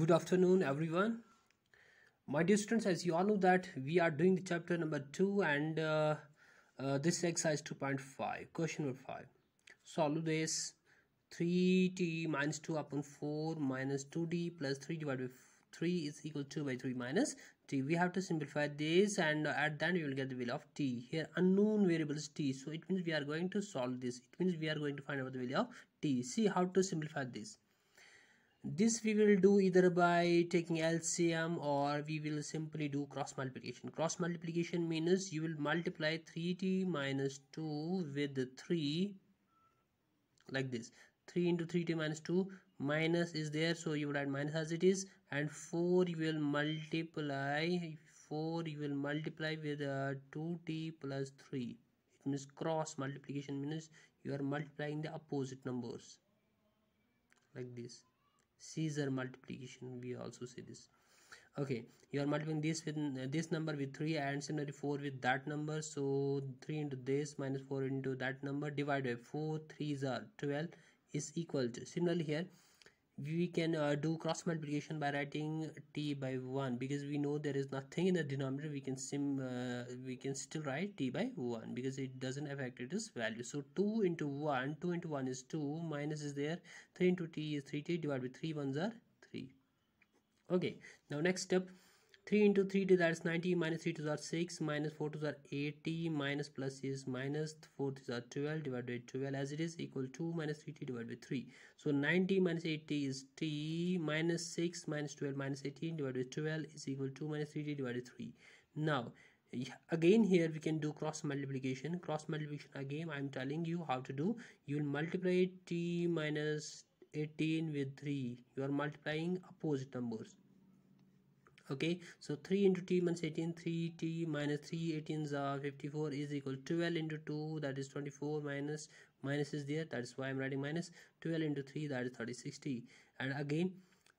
good afternoon everyone my dear students as you all know that we are doing the chapter number 2 and uh, uh, this exercise 2.5 question number 5 solve this 3t minus 2 upon 4 minus 2d plus 3 divided by 3 is equal to 2 by 3 minus t we have to simplify this and at Then you we will get the value of t here unknown variable is t so it means we are going to solve this it means we are going to find out the value of t see how to simplify this this we will do either by taking LCM or we will simply do cross multiplication. Cross multiplication means you will multiply 3t minus 2 with 3 like this. 3 into 3t minus 2 minus is there so you add minus as it is and 4 you will multiply 4 you will multiply with uh, 2t plus 3 it means cross multiplication means you are multiplying the opposite numbers like this Caesar multiplication we also say this okay you are multiplying this with uh, this number with 3 and similarly 4 with that number so 3 into this minus 4 into that number divided by 4 3s are uh, 12 is equal to similarly here we can uh, do cross multiplication by writing t by 1 because we know there is nothing in the denominator we can sim uh, we can still write t by 1 because it doesn't affect its value so 2 into 1 2 into 1 is 2 minus is there 3 into t is 3t divided by 3 ones are 3 okay now next step 3 into 3 to that's 90 minus 3 to that 6 minus 4 to that 80 minus plus is minus 4 to that 12 divided by 12 as it is equal to minus 3 t divided by 3 so 90 minus 80 is t minus 6 minus 12 minus 18 divided by 12 is equal to minus 3 t divided by 3 now again here we can do cross multiplication cross multiplication again i'm telling you how to do you will multiply t minus 18 with 3 you are multiplying opposite numbers okay so 3 into t minus 18 3t minus 3 18s are 54 is equal 12 into 2 that is 24 minus minus is there that is why i'm writing minus 12 into 3 that is and again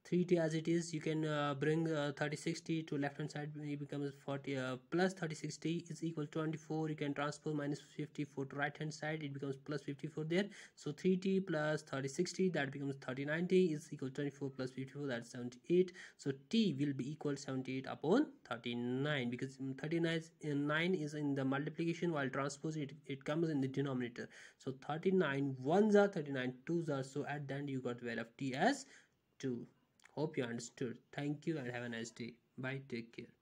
3t as it is you can uh, bring uh, 3060 to left hand side it becomes 40 uh, plus 3060 is equal to 24 you can transfer minus 54 to right hand side it becomes plus 54 there so 3t plus 3060 that becomes 3090 is equal to 24 plus 54 that's 78 so t will be equal 78 upon 39 because 39 uh, 9 is in the multiplication while transpose it it comes in the denominator so 39 ones are 39 twos are so at the end you got value of t as 2 Hope you understood. Thank you and have a nice day. Bye. Take care.